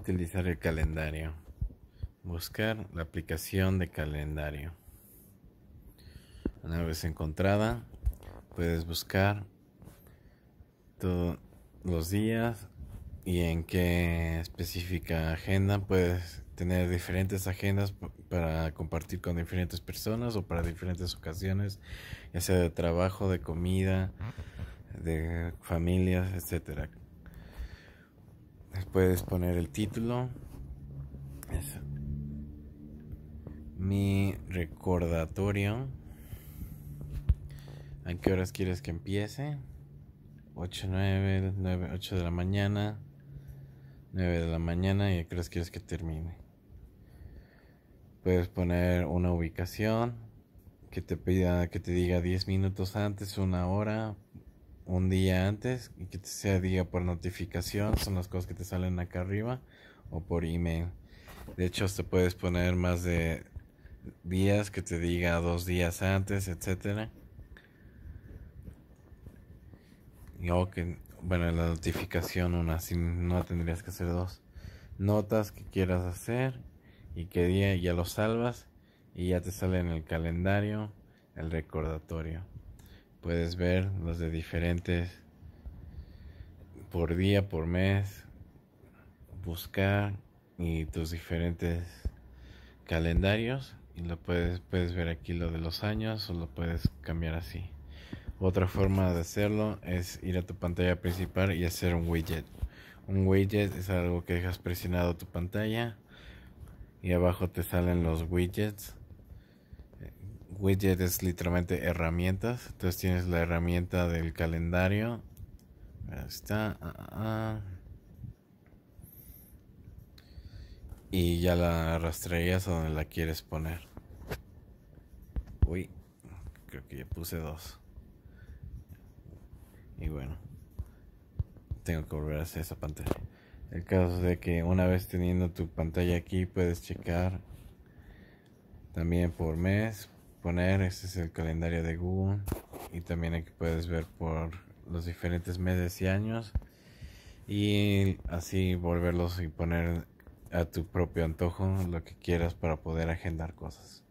Utilizar el calendario. Buscar la aplicación de calendario. Una vez encontrada, puedes buscar todos los días y en qué específica agenda puedes tener diferentes agendas para compartir con diferentes personas o para diferentes ocasiones, ya sea de trabajo, de comida, de familias, etcétera puedes poner el título. Mi recordatorio. ¿A qué horas quieres que empiece? 8, 9, 9, 8 de la mañana. 9 de la mañana y a qué horas quieres que termine. Puedes poner una ubicación que te pida que te diga 10 minutos antes, una hora, un día antes y que te sea día por notificación, son las cosas que te salen acá arriba o por email. De hecho, te puedes poner más de días que te diga dos días antes, etcétera. o que, bueno, la notificación una, si no tendrías que hacer dos. Notas que quieras hacer y que día ya lo salvas y ya te sale en el calendario el recordatorio. Puedes ver los de diferentes por día, por mes, buscar y tus diferentes calendarios y lo puedes puedes ver aquí lo de los años o lo puedes cambiar así. Otra forma de hacerlo es ir a tu pantalla principal y hacer un widget. Un widget es algo que dejas presionado tu pantalla y abajo te salen los widgets widget es literalmente herramientas. Entonces tienes la herramienta del calendario. Ahí está. Ah, ah, ah. Y ya la arrastrarías a donde la quieres poner. Uy, creo que ya puse dos. Y bueno, tengo que volver a hacer esa pantalla. El caso es de que una vez teniendo tu pantalla aquí puedes checar también por mes, poner, este es el calendario de Google y también aquí puedes ver por los diferentes meses y años y así volverlos y poner a tu propio antojo lo que quieras para poder agendar cosas.